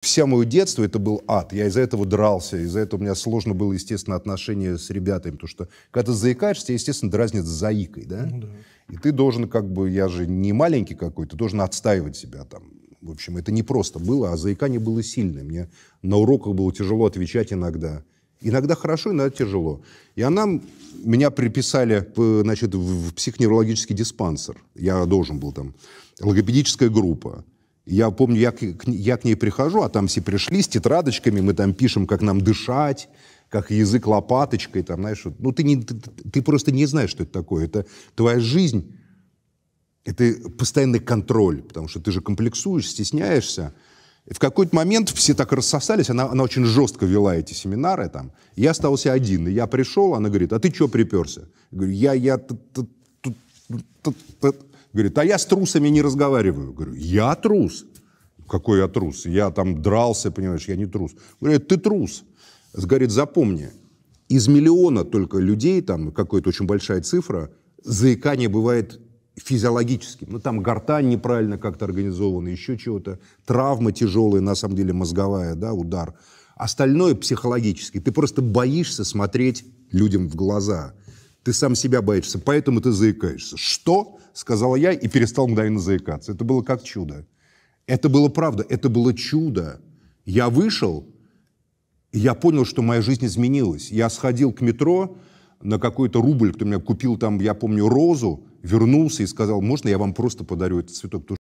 Все мое детство это был ад. Я из-за этого дрался, из-за этого у меня сложно было, естественно, отношения с ребятами, потому что когда ты заикаешься, тебя, естественно, дразнят заикой, да? Ну, да. И ты должен как бы, я же не маленький какой-то, должен отстаивать себя там. В общем, это не просто было, а заикание было сильное. Мне на уроках было тяжело отвечать иногда. Иногда хорошо, иногда тяжело. И она, меня приписали значит, в психоневрологический диспансер. Я должен был там. Логопедическая группа. Я помню, я к, я к ней прихожу, а там все пришли с тетрадочками, мы там пишем, как нам дышать, как язык лопаточкой, там, знаешь, ну ты, не, ты, ты просто не знаешь, что это такое. Это твоя жизнь, это постоянный контроль, потому что ты же комплексуешь, стесняешься. И в какой-то момент все так рассосались, она, она очень жестко вела эти семинары там. Я остался один, и я пришел, она говорит, а ты что приперся? Я говорю, я, я, т, т, т, т, т, т, Говорит, а я с трусами не разговариваю. Говорю, я трус? Какой я трус? Я там дрался, понимаешь, я не трус. Говорит, ты трус. Говорит, запомни, из миллиона только людей, там какая-то очень большая цифра, заикание бывает физиологическим. Ну, там гортань неправильно как-то организована, еще чего-то. Травма тяжелая, на самом деле, мозговая, да, удар. Остальное психологически. Ты просто боишься смотреть людям в глаза. Ты сам себя боишься, поэтому ты заикаешься. Что? Сказала я и перестал мгновенно заикаться. Это было как чудо. Это было правда, это было чудо. Я вышел, я понял, что моя жизнь изменилась. Я сходил к метро на какой-то рубль, кто меня купил там, я помню, розу, вернулся и сказал, можно я вам просто подарю этот цветок?